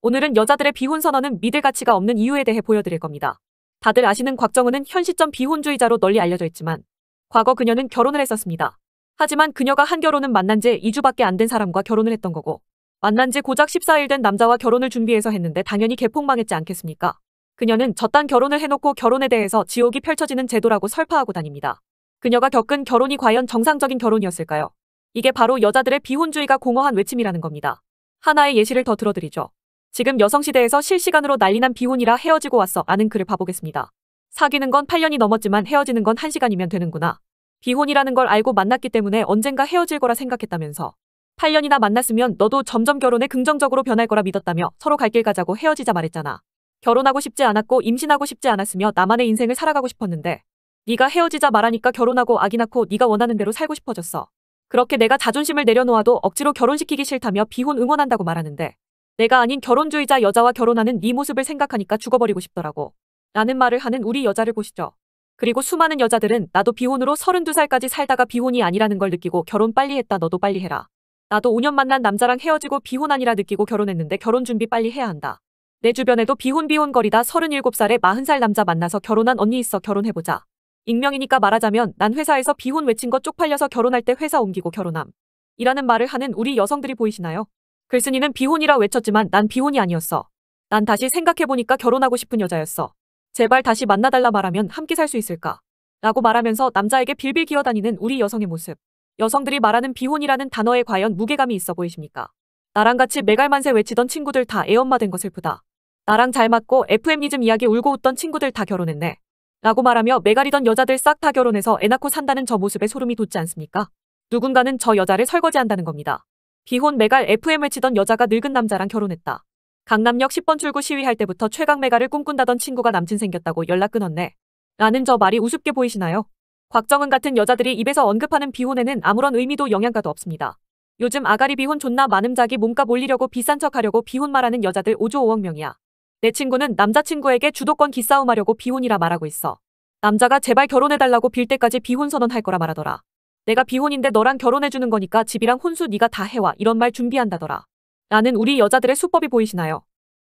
오늘은 여자들의 비혼 선언은 믿을 가치가 없는 이유에 대해 보여드릴 겁니다. 다들 아시는 곽정은은 현 시점 비혼주의자로 널리 알려져 있지만 과거 그녀는 결혼을 했었습니다. 하지만 그녀가 한 결혼은 만난 지 2주밖에 안 된 사람과 결혼을 했던 거고 만난 지 고작 14일 된 남자와 결혼을 준비해서 했는데 당연히 개폭망했지 않겠습니까? 그녀는 저딴 결혼을 해놓고 결혼에 대해서 지옥이 펼쳐지는 제도라고 설파하고 다닙니다. 그녀가 겪은 결혼이 과연 정상적인 결혼이었을까요? 이게 바로 여자들의 비혼주의가 공허한 외침이라는 겁니다. 하나의 예시를 더 들어드리죠. 지금 여성시대에서 실시간으로 난리난 비혼이라 헤어지고 왔어 아는 글을 봐보겠습니다. 사귀는 건 8년이 넘었지만 헤어지는 건 1시간이면 되는구나. 비혼이라는 걸 알고 만났기 때문에 언젠가 헤어질 거라 생각했다면서 8년이나 만났으면 너도 점점 결혼에 긍정적으로 변할 거라 믿었다며 서로 갈 길 가자고 헤어지자 말했잖아. 결혼하고 싶지 않았고 임신하고 싶지 않았으며 나만의 인생을 살아가고 싶었는데 네가 헤어지자 말하니까 결혼하고 아기 낳고 네가 원하는 대로 살고 싶어졌어. 그렇게 내가 자존심을 내려놓아도 억지로 결혼시키기 싫다며 비혼 응원한다고 말하는데 내가 아닌 결혼주의자 여자와 결혼하는 네 모습을 생각하니까 죽어버리고 싶더라고. 라는 말을 하는 우리 여자를 보시죠. 그리고 수많은 여자들은 나도 비혼으로 32살까지 살다가 비혼이 아니라는 걸 느끼고 결혼 빨리 했다 너도 빨리 해라. 나도 5년 만난 남자랑 헤어지고 비혼 아니라 느끼고 결혼했는데 결혼 준비 빨리 해야 한다. 내 주변에도 비혼 비혼거리다 37살에 40살 남자 만나서 결혼한 언니 있어 결혼해보자. 익명이니까 말하자면 난 회사에서 비혼 외친 거 쪽팔려서 결혼할 때 회사 옮기고 결혼함. 이라는 말을 하는 우리 여성들이 보이시나요? 글쓴이는 비혼이라 외쳤지만 난 비혼이 아니었어. 난 다시 생각해보니까 결혼하고 싶은 여자였어. 제발 다시 만나달라 말하면 함께 살 수 있을까? 라고 말하면서 남자에게 빌빌 기어다니는 우리 여성의 모습. 여성들이 말하는 비혼이라는 단어에 과연 무게감이 있어 보이십니까? 나랑 같이 메갈만세 외치던 친구들 다 애엄마 된거 슬프다. 나랑 잘 맞고 FM이즘 이야기 울고 웃던 친구들 다 결혼했네. 라고 말하며 메갈이던 여자들 싹 다 결혼해서 애 낳고 산다는 저 모습에 소름이 돋지 않습니까? 누군가는 저 여자를 설거지한다는 겁니다. 비혼 메갈 FM을 치던 여자가 늙은 남자랑 결혼했다. 강남역 10번 출구 시위할 때부터 최강 메갈을 꿈꾼다던 친구가 남친 생겼다고 연락 끊었네. 라는 저 말이 우습게 보이시나요? 곽정은 같은 여자들이 입에서 언급하는 비혼에는 아무런 의미도 영양가도 없습니다. 요즘 아가리 비혼 존나 많음 자기 몸값 올리려고 비싼 척 하려고 비혼 말하는 여자들 5조 5억 명이야. 내 친구는 남자친구에게 주도권 기싸움하려고 비혼이라 말하고 있어. 남자가 제발 결혼해달라고 빌 때까지 비혼 선언할 거라 말하더라. 내가 비혼인데 너랑 결혼해주는 거니까 집이랑 혼수 네가 다 해와 이런 말 준비한다더라. 나는 우리 여자들의 수법이 보이시나요?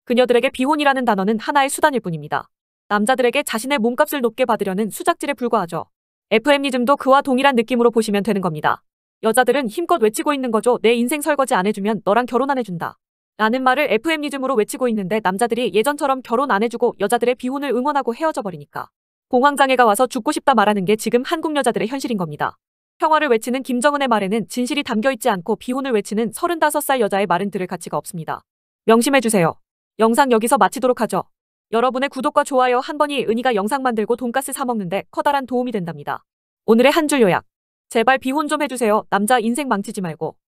그녀들에게 비혼이라는 단어는 하나의 수단일 뿐입니다. 남자들에게 자신의 몸값을 높게 받으려는 수작질에 불과하죠. f m 니즘도 그와 동일한 느낌으로 보시면 되는 겁니다. 여자들은 힘껏 외치고 있는 거죠. 내 인생 설거지 안 해주면 너랑 결혼 안 해준다. 라는 말을 f m 니즘으로 외치고 있는데 남자들이 예전처럼 결혼 안 해주고 여자들의 비혼을 응원하고 헤어져 버리니까. 공황장애가 와서 죽고 싶다 말하는 게 지금 한국 여자들의 현실인 겁니다. 평화를 외치는 김정은의 말에는 진실이 담겨있지 않고 비혼을 외치는 35살 여자의 말은 들을 가치가 없습니다. 명심해주세요. 영상 여기서 마치도록 하죠. 여러분의 구독과 좋아요 한 번이 은희가 영상 만들고 돈가스 사 먹는데 커다란 도움이 된답니다. 오늘의 한 줄 요약. 제발 비혼 좀 해주세요. 남자 인생 망치지 말고.